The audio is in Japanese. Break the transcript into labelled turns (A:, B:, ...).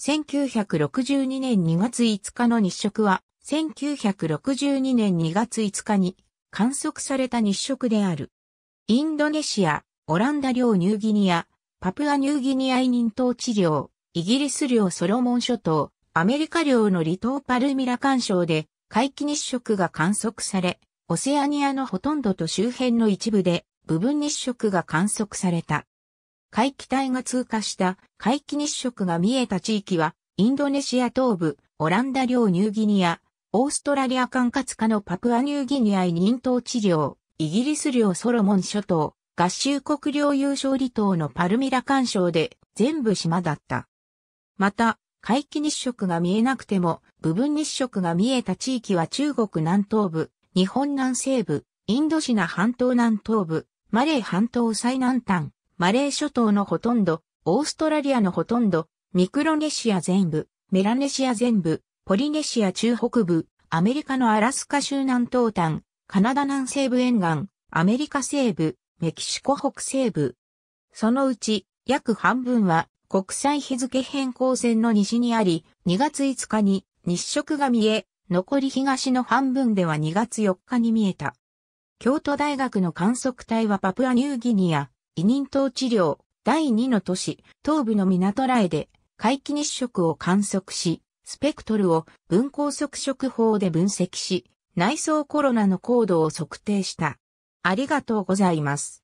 A: 1962年2月5日の日食は、1962年2月5日に観測された日食である。インドネシア、オランダ領ニューギニア、パプアニューギニア委任統治領、イギリス領ソロモン諸島、アメリカ領の離島パルミラ干渉で回帰日食が観測され、オセアニアのほとんどと周辺の一部で部分日食が観測された。回帰帯が通過した回帰日食が見えた地域は、インドネシア東部、オランダ領ニューギニア、オーストラリア管轄下のパプアニューギニア委任統治領、イギリス領ソロモン諸島、合衆国領優勝離島のパルミラ干渉で全部島だった。また、海既日食が見えなくても、部分日食が見えた地域は中国南東部、日本南西部、インドシナ半島南東部、マレー半島最南端、マレー諸島のほとんど、オーストラリアのほとんど、ミクロネシア全部、メラネシア全部、ポリネシア中北部、アメリカのアラスカ州南東端、カナダ南西部沿岸、アメリカ西部、メキシコ北西部。そのうち、約半分は国際日付変更線の西にあり、2月5日に日食が見え、残り東の半分では2月4日に見えた。京都大学の観測隊はパプアニューギニア、委任統治領、第2の都市、東部の港内で、皆既日食を観測し、スペクトルを分光測色法で分析し、内装コロナの高度を測定した。ありがとうございます。